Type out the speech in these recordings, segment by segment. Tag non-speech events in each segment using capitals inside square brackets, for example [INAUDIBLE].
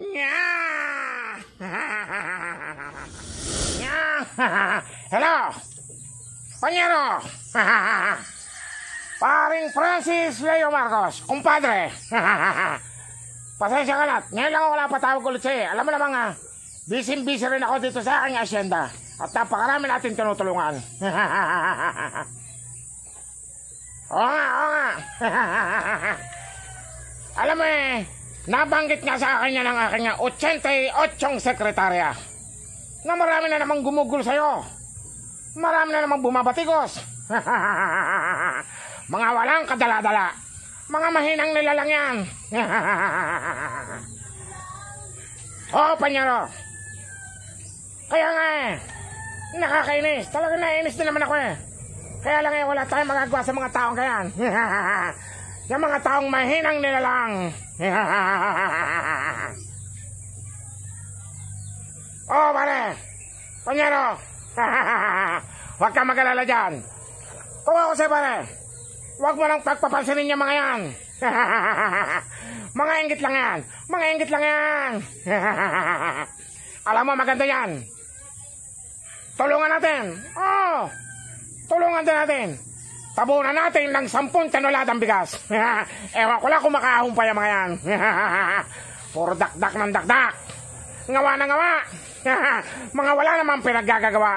[LAUGHS] Hello! Panyero! [LAUGHS] Paring Francis Leo Marcos, kumpadre! [LAUGHS] Pasensya ka na. Ngayon lang ako patawag ulit sa'yo. Alam mo namang, nga, ah, busy-busy rin ako dito sa aking asyenda. At napakarami natin tinutulungan. oo nga, oo nga. Alam mo eh, Nabanggit nga sa akin yan ng aking 88 sekretarya na marami na namang gumugol sa'yo. Marami na namang bumabatikos. [LAUGHS] mga walang kadala-dala. Mga mahinang nilalang yan. [LAUGHS] Oo, Panyaro. Kaya nga eh, nakakainis. Talaga nainis na naman ako eh. Kaya lang eh, wala tayong magagawa sa mga taong kayan. [LAUGHS] sa mga taong mahinang nilalang. [LAUGHS] oh, pare. Panyero. [LAUGHS] Huwag ka magalala dyan. Oo, ako sa'yo, pare. Huwag mo lang pagpapansinin yung mga yan. [LAUGHS] mga inggit lang yan. Mga inggit lang yan. Alam mo, maganda yan. Tulungan natin. Oh, tulungan din natin. Tabunan natin ng sampung tanoladang bigas. [LAUGHS] Ewan ko lang kung makahumpay ang mga yan. [LAUGHS] Puro dakdak ng dakdak. Ngawa na ngawa. [LAUGHS] mga wala namang pinaggagagawa.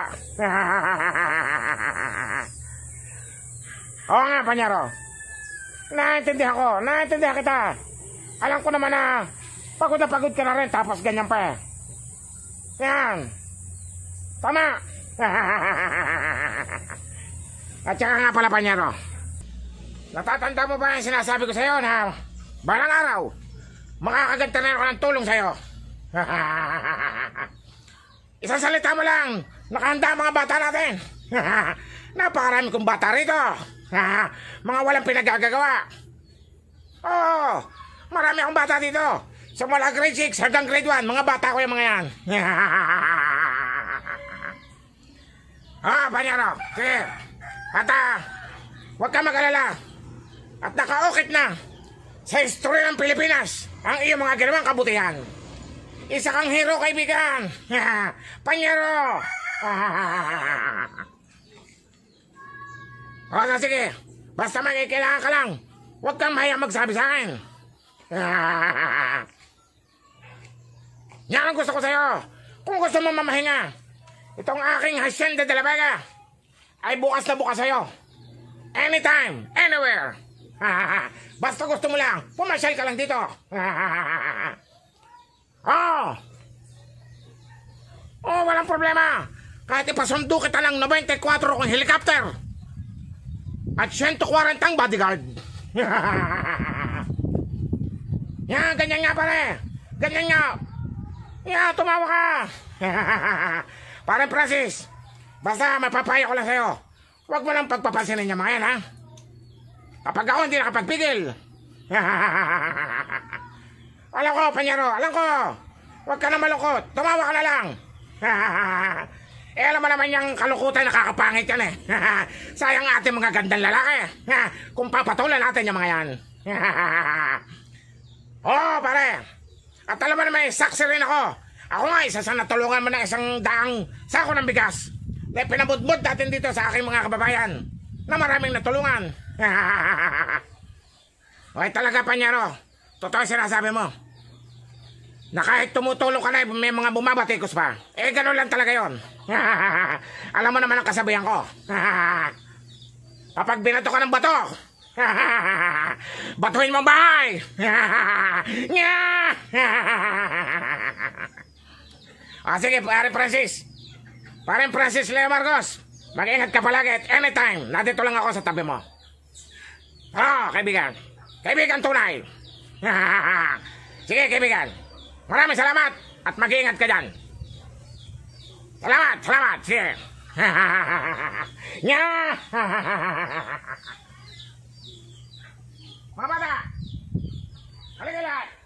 Oo nga, Panyaro. Naintindihan ko. Naintindihan kita. Alam ko naman na pagod na pagod ka na rin tapos ganyan pa eh. Yan. Tama. At saka nga pala panyero. Natatanda mo ba ang sinasabi ko sa'yo na balang araw, makakaganta na ako ng tulong sa'yo. [LAUGHS] Isang salita mo lang, nakahanda mga bata natin. [LAUGHS] Napakarami kong bata rito. [LAUGHS] mga walang pinagagagawa. Oo, marami akong bata dito. Sa mula grade 6 hanggang grade 1, mga bata ko yung mga yan. ah, Panyaro, sige. At uh, huwag ka mag-alala at nakaukit na sa istorya ng Pilipinas ang iyong mga ginawang kabutihan. Isa kang hero kaibigan. [LAUGHS] Panyero. [LAUGHS] o na sige, basta may kailangan ka lang, huwag kang mahiyang magsabi sa akin. [LAUGHS] Yan ang gusto ko sa'yo. Kung gusto mo mamahinga, itong aking Hacienda de la Vega, ay bukas na bukas sa'yo. Anytime, anywhere. [LAUGHS] Basta gusto mo lang, pumasyal ka lang dito. [LAUGHS] oh! Oh, walang problema. Kahit ipasundo kita ng 94 kong helicopter. At 140 ang bodyguard. [LAUGHS] Yan, ganyan nga pare. Ganyan nga. Yan, tumawa ka. Parang Francis, Basta mapapayo ko lang sa'yo. Huwag mo lang pagpapansinin niya mga yan, ha? Kapag ako hindi nakapagpigil. [LAUGHS] alam ko, panyero, alam ko. Huwag ka na malukot. Tumawa ka na lang. [LAUGHS] eh, alam mo naman yung kalukutan nakakapangit yan eh. [LAUGHS] Sayang ating mga gandang lalaki. Eh. Kung papatulan natin yung mga yan. oh, pare. At alam mo naman, saksi rin ako. Ako nga, isa sa natulungan mo na isang daang sako ng bigas na pinabudbud natin dito sa aking mga kababayan na maraming natulungan. [LAUGHS] okay talaga, Panyaro. Totoo sinasabi mo. Na kahit tumutulong ka na, may mga bumabatikos pa. Eh, ganun lang talaga yon. [LAUGHS] Alam mo naman ang kasabihan ko. [LAUGHS] Kapag binato ka ng bato, batuhin mo ang bahay! ah, sige, pare Francis. Parang Francis Leo Marcos, mag-ingat ka palagi at anytime, nandito lang ako sa tabi mo. Oo, oh, kaibigan. Kaibigan tunay. [LAUGHS] Sige, kaibigan. Maraming salamat at mag ingat ka dyan. Salamat, salamat. Sige. [LAUGHS] Nya! [LAUGHS] Mga bata! Halika lahat!